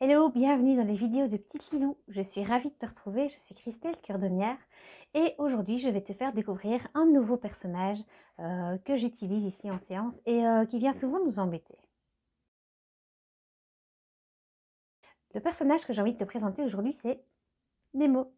Hello, bienvenue dans les vidéos de Petite Lilou. Je suis ravie de te retrouver, je suis Christelle Curdonnière et aujourd'hui je vais te faire découvrir un nouveau personnage euh, que j'utilise ici en séance et euh, qui vient souvent nous embêter. Le personnage que j'ai envie de te présenter aujourd'hui c'est Nemo.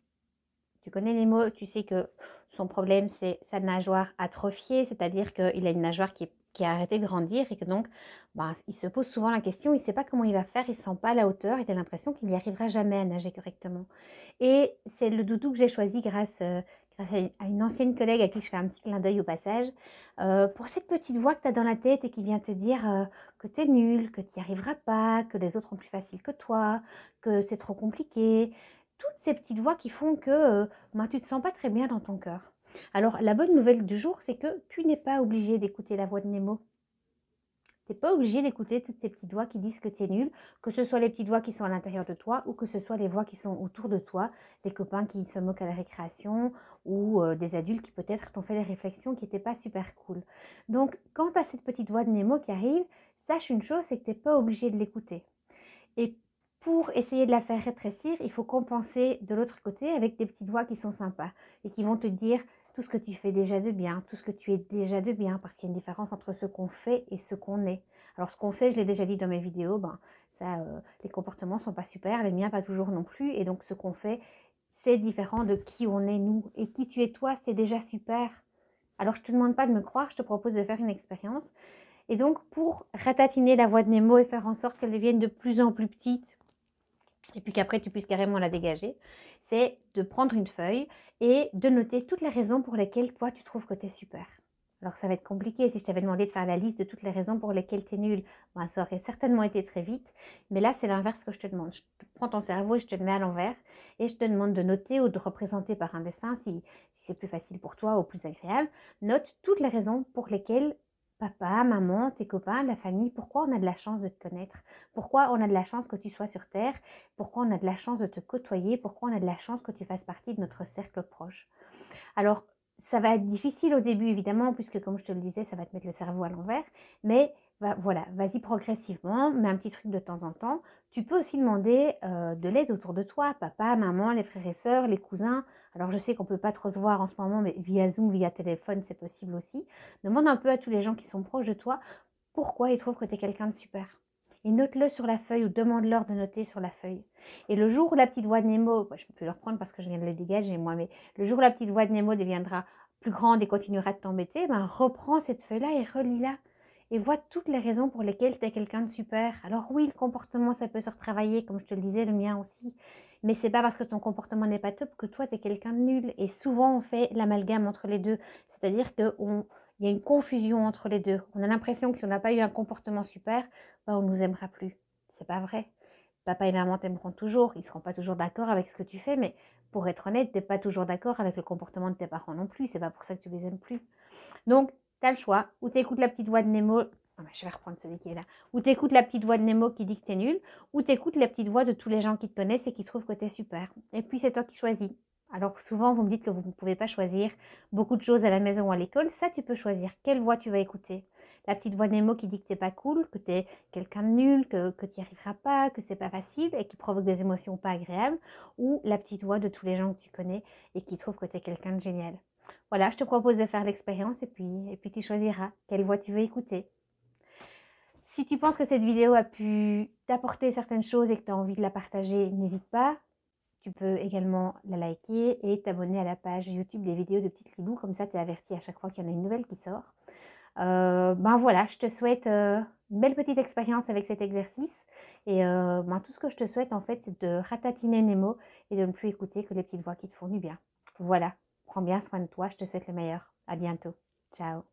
Tu connais Nemo, tu sais que son problème c'est sa nageoire atrophiée, c'est-à-dire qu'il a une nageoire qui est qui a arrêté de grandir et que donc bah, il se pose souvent la question, il ne sait pas comment il va faire, il ne sent pas la hauteur, il a l'impression qu'il n'y arrivera jamais à nager correctement. Et c'est le doudou que j'ai choisi grâce, euh, à, une, ancienne collègue à qui je fais un petit clin d'œil au passage, euh, pour cette petite voix que tu as dans la tête et qui vient te dire euh, que tu es nul, que tu n'y arriveras pas, que les autres ont plus facile que toi, que c'est trop compliqué. Toutes ces petites voix qui font que bah, tu ne te sens pas très bien dans ton cœur. Alors, la bonne nouvelle du jour, c'est que tu n'es pas obligé d'écouter la voix de Nemo. Tu n'es pas obligé d'écouter toutes ces petites voix qui disent que tu es nul, que ce soit les petites voix qui sont à l'intérieur de toi ou que ce soit les voix qui sont autour de toi, des copains qui se moquent à la récréation ou euh, des adultes qui peut-être t'ont fait des réflexions qui n'étaient pas super cool. Donc, tu à cette petite voix de Nemo qui arrive, sache une chose, c'est que tu n'es pas obligé de l'écouter. Et pour essayer de la faire rétrécir, il faut compenser de l'autre côté avec des petites voix qui sont sympas et qui vont te dire tout ce que tu fais déjà de bien, tout ce que tu es déjà de bien, parce qu'il y a une différence entre ce qu'on fait et ce qu'on est. Alors ce qu'on fait, je l'ai déjà dit dans mes vidéos, ben, ça, euh, les comportements sont pas super, les miens pas toujours non plus, et donc ce qu'on fait, c'est différent de qui on est nous. Et qui tu es toi, c'est déjà super. Alors je te demande pas de me croire, je te propose de faire une expérience. Et donc pour ratatiner la voix de Nemo et faire en sorte qu'elle devienne de plus en plus petite, et puis qu'après tu puisses carrément la dégager, c'est de prendre une feuille et de noter toutes les raisons pour lesquelles toi tu trouves que tu es super. Alors ça va être compliqué si je t'avais demandé de faire la liste de toutes les raisons pour lesquelles tu es nul, ça aurait certainement été très vite, mais là c'est l'inverse que je te demande. Je prends ton cerveau et je te le mets à l'envers et je te demande de noter ou de représenter par un dessin si, si c'est plus facile pour toi ou plus agréable. Note toutes les raisons pour lesquelles papa, maman, tes copains, la famille, pourquoi on a de la chance de te connaître, pourquoi on a de la chance que tu sois sur Terre, pourquoi on a de la chance de te côtoyer, pourquoi on a de la chance que tu fasses partie de notre cercle proche. Alors, ça va être difficile au début, évidemment, puisque comme je te le disais, ça va te mettre le cerveau à l'envers, mais voilà, vas-y progressivement, mets un petit truc de temps en temps. Tu peux aussi demander euh, de l'aide autour de toi, papa, maman, les frères et sœurs, les cousins. Alors je sais qu'on peut pas trop se voir en ce moment, mais via Zoom, via téléphone, c'est possible aussi. Demande un peu à tous les gens qui sont proches de toi pourquoi ils trouvent que tu es quelqu'un de super et note-le sur la feuille ou demande-leur de noter sur la feuille. Et le jour où la petite voix de Nemo, bah, je peux le reprendre parce que je viens de le dégager moi, mais le jour où la petite voix de Nemo deviendra plus grande et continuera de t'embêter, ben reprends cette feuille-là et relis-la et vois toutes les raisons pour lesquelles tu es quelqu'un de super. Alors oui, le comportement, ça peut se retravailler, comme je te le disais, le mien aussi. Mais c'est pas parce que ton comportement n'est pas top que toi, tu es quelqu'un de nul. Et souvent, on fait l'amalgame entre les deux. C'est-à-dire qu'il y a une confusion entre les deux. On a l'impression que si on n'a pas eu un comportement super, bah, on ne nous aimera plus. C'est pas vrai. Papa et maman t'aimeront toujours. Ils seront pas toujours d'accord avec ce que tu fais, mais pour être honnête, n'es pas toujours d'accord avec le comportement de tes parents non plus. C'est pas pour ça que tu les aimes plus. Donc, T'as le choix. Ou t'écoutes la petite voix de Nemo. je vais reprendre celui qui est là. Ou t'écoutes la petite voix de Nemo qui dit que t'es nul. Ou t'écoutes la petite voix de tous les gens qui te connaissent et qui trouvent que t'es super. Et puis c'est toi qui choisis. Alors souvent, vous me dites que vous ne pouvez pas choisir beaucoup de choses à la maison ou à l'école. Ça, tu peux choisir quelle voix tu vas écouter. La petite voix de Nemo qui dit que t'es pas cool, que es quelqu'un de nul, que, tu n'y arriveras pas, que c'est pas facile et qui provoque des émotions pas agréables. Ou la petite voix de tous les gens que tu connais et qui trouvent que t'es quelqu'un de génial. Voilà, je te propose de faire l'expérience et puis, et puis tu choisiras quelle voix tu veux écouter. Si tu penses que cette vidéo a pu t'apporter certaines choses et que tu as envie de la partager, n'hésite pas. Tu peux également la liker et t'abonner à la page YouTube des vidéos de Petite Libou, comme ça tu es averti à chaque fois qu'il y en a une nouvelle qui sort. Euh, ben voilà, je te souhaite euh, une belle petite expérience avec cet exercice. Et euh, ben tout ce que je te souhaite en fait, c'est de ratatiner Nemo et de ne plus écouter que les petites voix qui te font du bien. Voilà, Prends bien soin de toi, je te souhaite le meilleur. À bientôt. Ciao.